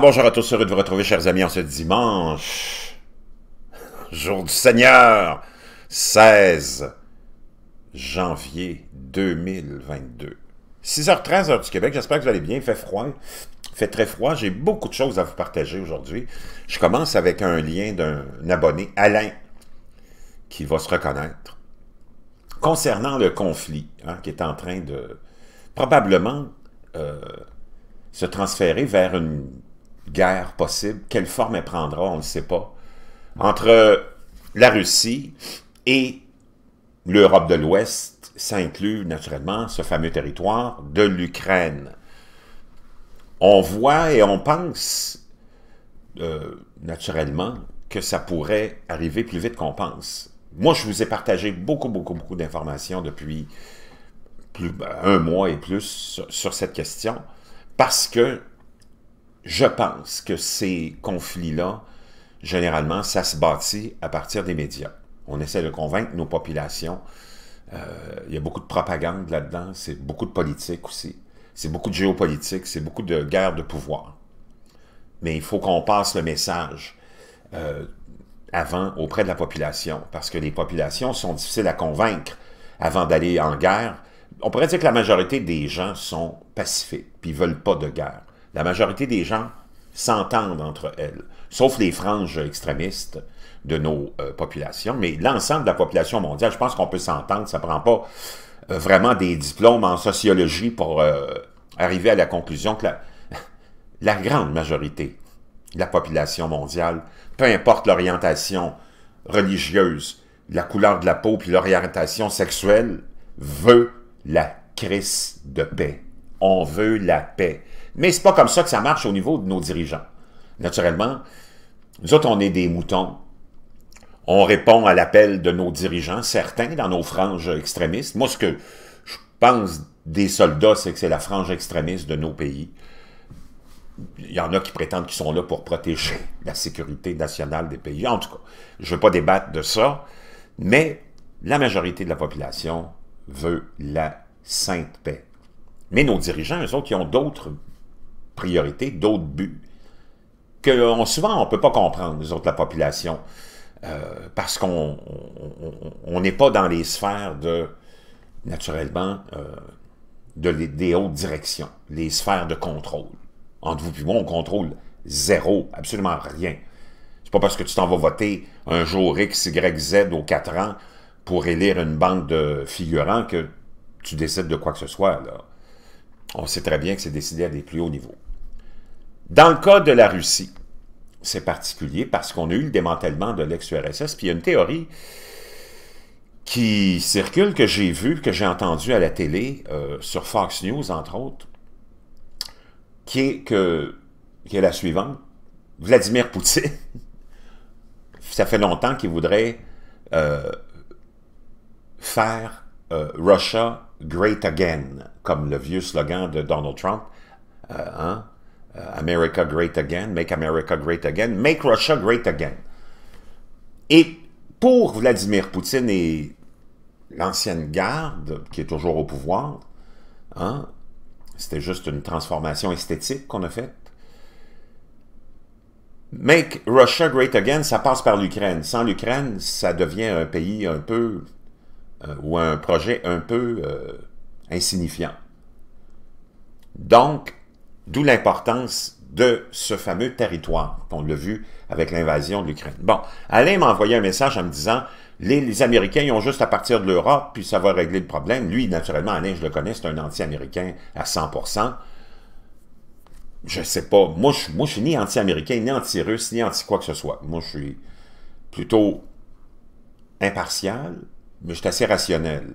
bonjour à tous, heureux de vous retrouver, chers amis, en ce dimanche, jour du Seigneur, 16 janvier 2022. 6h13 heure du Québec, j'espère que vous allez bien, il fait froid, il fait très froid, j'ai beaucoup de choses à vous partager aujourd'hui. Je commence avec un lien d'un abonné, Alain, qui va se reconnaître, concernant le conflit hein, qui est en train de, probablement, euh, se transférer vers une guerre possible. Quelle forme elle prendra, on ne sait pas. Entre la Russie et l'Europe de l'Ouest, ça inclut naturellement ce fameux territoire de l'Ukraine. On voit et on pense euh, naturellement que ça pourrait arriver plus vite qu'on pense. Moi, je vous ai partagé beaucoup, beaucoup, beaucoup d'informations depuis plus, ben, un mois et plus sur cette question parce que je pense que ces conflits-là, généralement, ça se bâtit à partir des médias. On essaie de convaincre nos populations. Euh, il y a beaucoup de propagande là-dedans, c'est beaucoup de politique aussi. C'est beaucoup de géopolitique, c'est beaucoup de guerre de pouvoir. Mais il faut qu'on passe le message euh, avant auprès de la population, parce que les populations sont difficiles à convaincre avant d'aller en guerre. On pourrait dire que la majorité des gens sont pacifiques, puis veulent pas de guerre la majorité des gens s'entendent entre elles, sauf les franges extrémistes de nos euh, populations. Mais l'ensemble de la population mondiale, je pense qu'on peut s'entendre. Ça ne prend pas euh, vraiment des diplômes en sociologie pour euh, arriver à la conclusion que la, grande majorité de la population mondiale, peu importe l'orientation religieuse, la couleur de la peau, puis l'orientation sexuelle, veut la crise de paix. On veut la paix. Mais c'est pas comme ça que ça marche au niveau de nos dirigeants. Naturellement, nous autres, on est des moutons. On répond à l'appel de nos dirigeants, certains dans nos franges extrémistes. Moi, ce que je pense des soldats, c'est que c'est la frange extrémiste de nos pays. Il y en a qui prétendent qu'ils sont là pour protéger la sécurité nationale des pays. En tout cas, je ne veux pas débattre de ça, mais la majorité de la population veut la sainte paix. Mais nos dirigeants, eux autres, qui ont d'autres priorités, d'autres buts, que euh, souvent on ne peut pas comprendre, nous autres, la population, euh, parce qu'on n'est pas dans les sphères de, naturellement, euh, de des hautes directions, les sphères de contrôle. Entre vous et moi, on contrôle zéro, absolument rien. C'est pas parce que tu t'en vas voter un jour X, Y, Z aux quatre ans pour élire une bande de figurants que tu décides de quoi que ce soit. Là. On sait très bien que c'est décidé à des plus hauts niveaux. Dans le cas de la Russie, c'est particulier parce qu'on a eu le démantèlement de l'ex-URSS, puis il y a une théorie qui circule, que j'ai vue, que j'ai entendue à la télé, euh, sur Fox News, entre autres, qui est, la suivante. Vladimir Poutine, ça fait longtemps qu'il voudrait euh, faire euh, Russia Great Again », comme le vieux slogan de Donald Trump. Hein? Uh, America Great Again, Make America Great Again, Make Russia Great Again. Et pour Vladimir Poutine et l'ancienne garde, qui est toujours au pouvoir, hein, c'était juste une transformation esthétique qu'on a faite. Make Russia Great Again, ça passe par l'Ukraine. Sans l'Ukraine, ça devient un pays un peu, euh, ou un projet un peu euh, insignifiant. Donc, D'où l'importance de ce fameux territoire, qu'on l'a vu avec l'invasion de l'Ukraine. Bon, Alain m'a envoyé un message en me disant, les, Américains, ils ont juste à partir de l'Europe, puis ça va régler le problème. Lui, naturellement, Alain, je le connais, c'est un anti-américain à 100%. Je sais pas, moi, je, moi, je suis ni anti-américain, ni anti-russe, ni anti-quoi que ce soit. Moi, je suis plutôt impartial, mais je suis assez rationnel.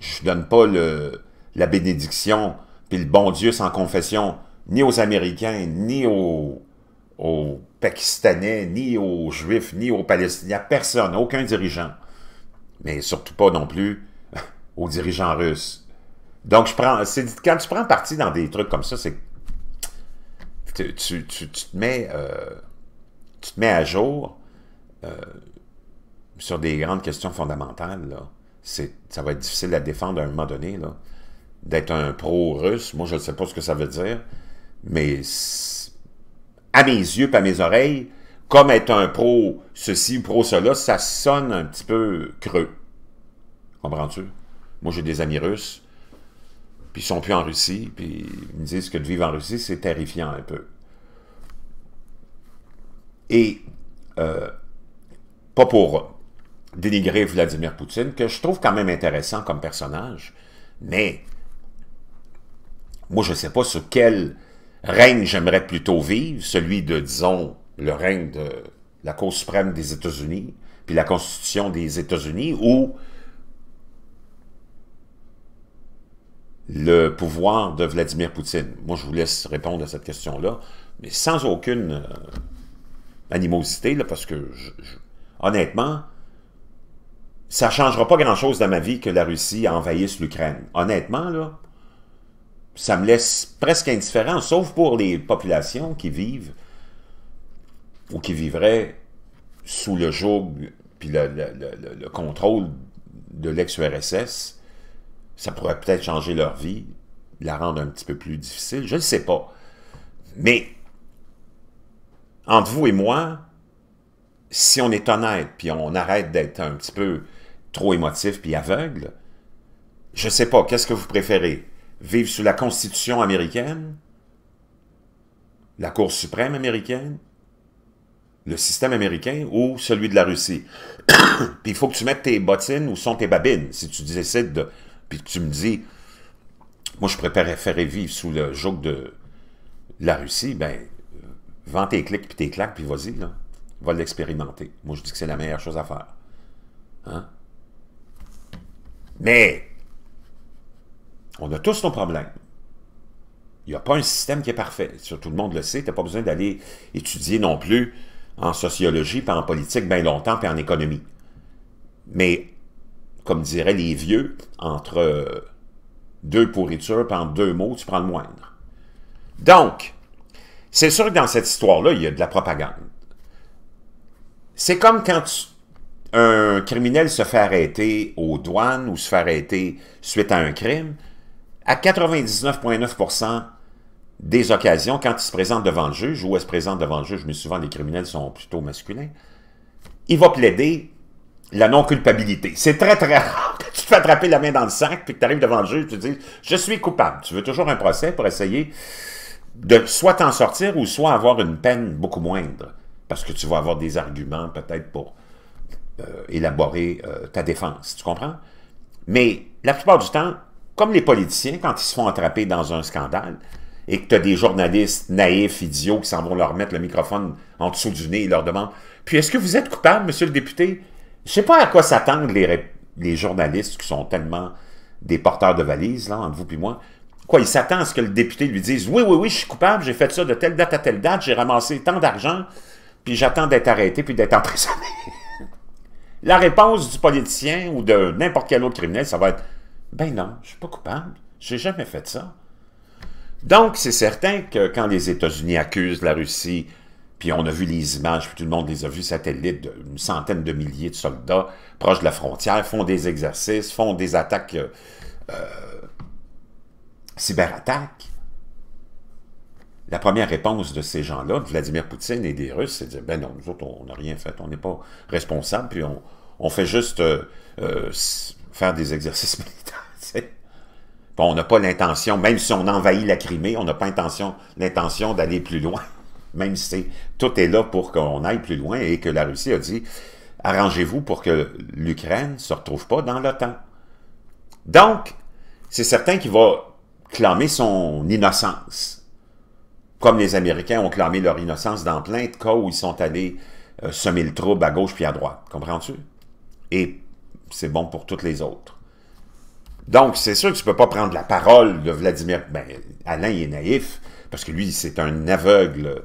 Je donne pas le, la bénédiction puis le bon Dieu, sans confession, ni aux Américains, ni aux, Pakistanais, ni aux Juifs, ni aux Palestiniens, personne, aucun dirigeant. Mais surtout pas non plus aux dirigeants russes. Donc, je prends, quand tu prends parti dans des trucs comme ça, c'est tu, tu, te mets, euh, tu te mets à jour euh, sur des grandes questions fondamentales. Là. Ça va être difficile à défendre à un moment donné. Là d'être un pro-russe. Moi, je ne sais pas ce que ça veut dire, mais à mes yeux pas à mes oreilles, comme être un pro ceci ou pro cela, ça sonne un petit peu creux. Comprends-tu? Moi, j'ai des amis russes, puis ils sont plus en Russie, puis ils me disent que de vivre en Russie, c'est terrifiant un peu. Et euh, pas pour dénigrer Vladimir Poutine, que je trouve quand même intéressant comme personnage, mais moi, je ne sais pas sur quel règne j'aimerais plutôt vivre, celui de, disons, le règne de la Cour suprême des États-Unis, puis la Constitution des États-Unis, ou le pouvoir de Vladimir Poutine? Moi, je vous laisse répondre à cette question-là, mais sans aucune euh, animosité, là, parce que, honnêtement, ça ne changera pas grand-chose dans ma vie que la Russie envahisse l'Ukraine. Honnêtement, là, ça me laisse presque indifférent, sauf pour les populations qui vivent ou qui vivraient sous le joug puis le, contrôle de l'ex-URSS. Ça pourrait peut-être changer leur vie, la rendre un petit peu plus difficile, je ne sais pas. Mais entre vous et moi, si on est honnête, puis on arrête d'être un petit peu trop émotif puis aveugle, je ne sais pas, qu'est-ce que vous préférez? Vivre sous la Constitution américaine, la Cour suprême américaine, le système américain ou celui de la Russie. puis il faut que tu mettes tes bottines où sont tes babines, si tu décides de... Puis tu me dis, moi je préférerais faire vivre sous le joug de la Russie, ben, vends tes clics puis tes claques, puis vas-y, là. Va l'expérimenter. Moi je dis que c'est la meilleure chose à faire. Hein? Mais on a tous nos problèmes. Il n'y a pas un système qui est parfait. tout le monde le sait. Tu n'as pas besoin d'aller étudier non plus en sociologie, puis en politique bien longtemps, puis en économie. Mais, comme diraient les vieux, entre euh, deux pourritures, puis entre deux mots, tu prends le moindre. Donc, c'est sûr que dans cette histoire-là, il y a de la propagande. C'est comme quand un criminel se fait arrêter aux douanes ou se fait arrêter suite à un crime, à 99,9 des occasions, quand il se présente devant le juge, ou elle se présente devant le juge, mais souvent les criminels sont plutôt masculins, il va plaider la non-culpabilité. C'est très, très rare que tu te fais attraper la main dans le sac, puis que tu arrives devant le juge, tu te dis « je suis coupable ». Tu veux toujours un procès pour essayer de soit t'en sortir ou soit avoir une peine beaucoup moindre, parce que tu vas avoir des arguments peut-être pour euh, élaborer euh, ta défense, tu comprends? Mais la plupart du temps, comme les politiciens, quand ils se font attraper dans un scandale, et que tu as des journalistes naïfs, idiots, qui s'en vont leur mettre le microphone en dessous du nez et leur demandent « Puis est-ce que vous êtes coupable, monsieur le député? » Je sais pas à quoi s'attendent les, les journalistes qui sont tellement des porteurs de valises, là, entre vous et moi. Quoi, ils s'attendent à ce que le député lui dise « Oui, oui, oui, je suis coupable, j'ai fait ça de telle date à telle date, j'ai ramassé tant d'argent, puis j'attends d'être arrêté puis d'être emprisonné. » La réponse du politicien ou de n'importe quel autre criminel, ça va être « ben non, je ne suis pas coupable. J'ai jamais fait ça. Donc, c'est certain que quand les États-Unis accusent la Russie, puis on a vu les images, puis tout le monde les a vues satellites, une centaine de milliers de soldats proches de la frontière font des exercices, font des attaques, euh, euh, cyberattaques. La première réponse de ces gens-là, de Vladimir Poutine et des Russes, c'est de dire, ben non, nous autres, on n'a rien fait, on n'est pas responsable, puis on, fait juste euh, faire des exercices militaires on n'a pas l'intention, même si on envahit la Crimée, on n'a pas l'intention d'aller plus loin. Même si tout est là pour qu'on aille plus loin et que la Russie a dit arrangez-vous pour que l'Ukraine ne se retrouve pas dans l'OTAN. Donc, c'est certain qu'il va clamer son innocence, comme les Américains ont clamé leur innocence dans plein de cas où ils sont allés euh, semer le trouble à gauche puis à droite. Comprends-tu? Et c'est bon pour toutes les autres. Donc, c'est sûr que tu peux pas prendre la parole de Vladimir. Ben, Alain il est naïf, parce que lui, c'est un aveugle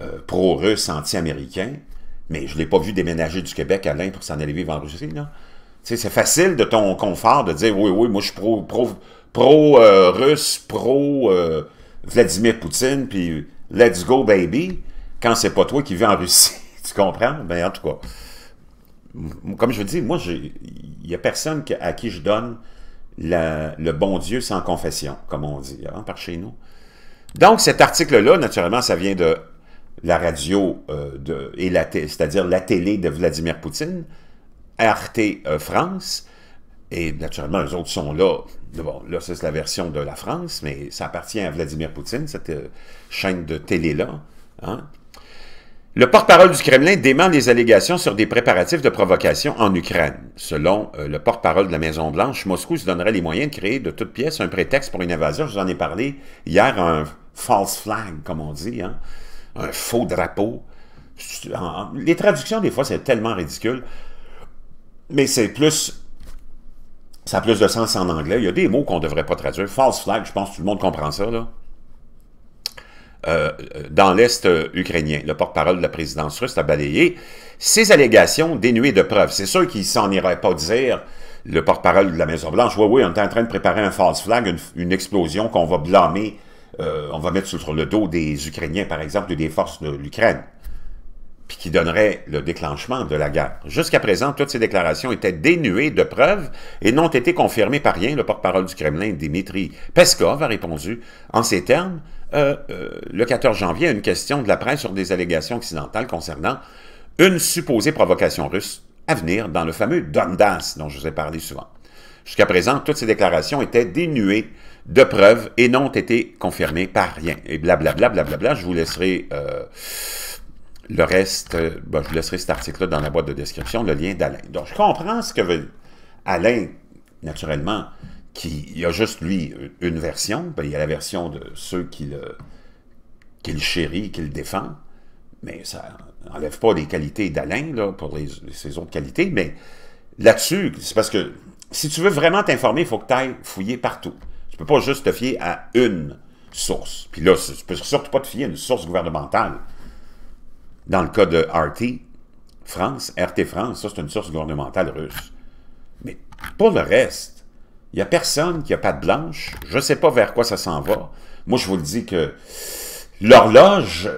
euh, pro-russe, anti-américain. Mais je l'ai pas vu déménager du Québec, Alain, pour s'en aller vivre en Russie, là. Tu sais, c'est facile de ton confort de dire oui, oui, moi je suis pro-russe, pro, pro euh, euh, Vladimir Poutine, puis let's go, baby, quand c'est pas toi qui vis en Russie. tu comprends? Ben, en tout cas, comme je dis, moi, il n'y a personne à qui je donne le bon Dieu sans confession, comme on dit, hein, par chez nous. Donc, cet article-là, naturellement, ça vient de la radio, euh, et la c'est-à-dire la télé de Vladimir Poutine, Arte euh, France, et naturellement, les autres sont là. Bon, là, c'est la version de la France, mais ça appartient à Vladimir Poutine, cette euh, chaîne de télé-là. Hein? Le porte-parole du Kremlin dément les allégations sur des préparatifs de provocation en Ukraine. Selon euh, le porte-parole de la Maison-Blanche, Moscou se donnerait les moyens de créer de toutes pièces un prétexte pour une invasion. Je vous en ai parlé hier, un false flag, comme on dit, hein. un faux drapeau. Les traductions, des fois, c'est tellement ridicule. Mais c'est plus... Ça a plus de sens en anglais. Il y a des mots qu'on ne devrait pas traduire. False flag, je pense que tout le monde comprend ça, là. Euh, dans l'Est euh, ukrainien. Le porte-parole de la présidence russe a balayé ces allégations dénuées de preuves. C'est sûr qu'il s'en irait pas dire le porte-parole de la Maison-Blanche, oui, oui, on est en train de préparer un false flag, une, explosion qu'on va blâmer, euh, on va mettre sur le dos des Ukrainiens, par exemple, ou des forces de l'Ukraine, puis qui donnerait le déclenchement de la guerre. Jusqu'à présent, toutes ces déclarations étaient dénuées de preuves et n'ont été confirmées par rien. Le porte-parole du Kremlin, Dmitri Peskov, a répondu en ces termes, euh, euh, le 14 janvier une question de la presse sur des allégations occidentales concernant une supposée provocation russe à venir dans le fameux Donbass dont je vous ai parlé souvent. Jusqu'à présent, toutes ces déclarations étaient dénuées de preuves et n'ont été confirmées par rien. Et blablabla, blablabla, je vous laisserai euh, le reste, ben, je vous laisserai cet article-là dans la boîte de description, le lien d'Alain. Donc, je comprends ce que veut Alain, naturellement, qui, il y a juste lui une version, ben, il y a la version de ceux qui le, qui chérit, qui le défend, mais ça n'enlève pas les qualités d'Alain pour ses autres qualités, mais là-dessus, c'est parce que si tu veux vraiment t'informer, il faut que tu ailles fouiller partout. Tu peux pas juste te fier à une source. Puis là, tu ne peux surtout pas te fier à une source gouvernementale. Dans le cas de RT, France, RT France, ça c'est une source gouvernementale russe. Mais pour le reste, il n'y a personne qui a pas de blanche. Je ne sais pas vers quoi ça s'en va. Moi, je vous le dis que l'horloge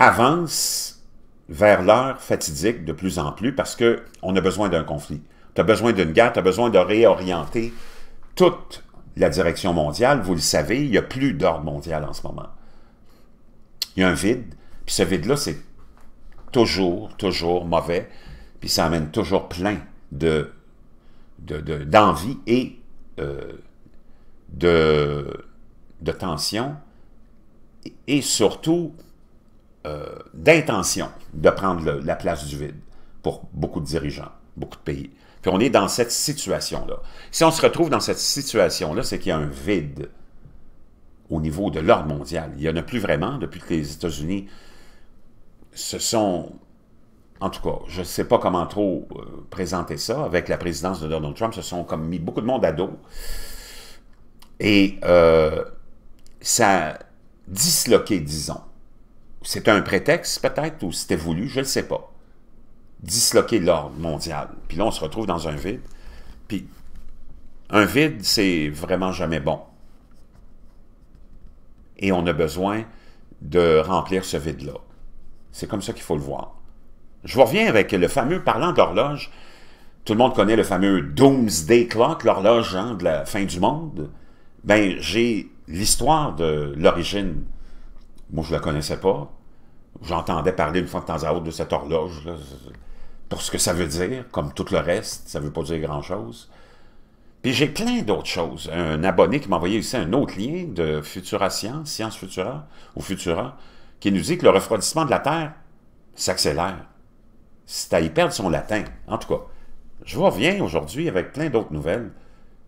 avance vers l'heure fatidique de plus en plus parce qu'on a besoin d'un conflit. Tu as besoin d'une guerre, tu as besoin de réorienter toute la direction mondiale. Vous le savez, il n'y a plus d'ordre mondial en ce moment. Il y a un vide, puis ce vide-là, c'est toujours, toujours mauvais, puis ça amène toujours plein de d'envie et euh, de, de, tension et surtout euh, d'intention de prendre la place du vide pour beaucoup de dirigeants, beaucoup de pays. Puis on est dans cette situation-là. Si on se retrouve dans cette situation-là, c'est qu'il y a un vide au niveau de l'ordre mondial. Il n'y en a plus vraiment depuis que les États-Unis se sont... En tout cas, je ne sais pas comment trop euh, Présenter ça avec la présidence de Donald Trump, se sont comme mis beaucoup de monde à dos. Et euh, ça a disloqué, disons. C'était un prétexte peut-être, ou c'était voulu, je ne sais pas. Disloquer l'ordre mondial. Puis là, on se retrouve dans un vide. Puis un vide, c'est vraiment jamais bon. Et on a besoin de remplir ce vide-là. C'est comme ça qu'il faut le voir. Je vous reviens avec le fameux, parlant d'horloge, tout le monde connaît le fameux Doomsday Clock, l'horloge hein, de la fin du monde. Ben, j'ai l'histoire de l'origine. Moi, je la connaissais pas. J'entendais parler une fois de temps à autre de cette horloge, pour ce que ça veut dire, comme tout le reste, ça ne veut pas dire grand-chose. Puis j'ai plein d'autres choses. Un abonné qui m'a envoyé ici un autre lien de Futura Science, Science Futura, ou Futura, qui nous dit que le refroidissement de la Terre s'accélère c'est à y perdre son latin. En tout cas, je reviens aujourd'hui avec plein d'autres nouvelles.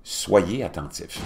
Soyez attentifs.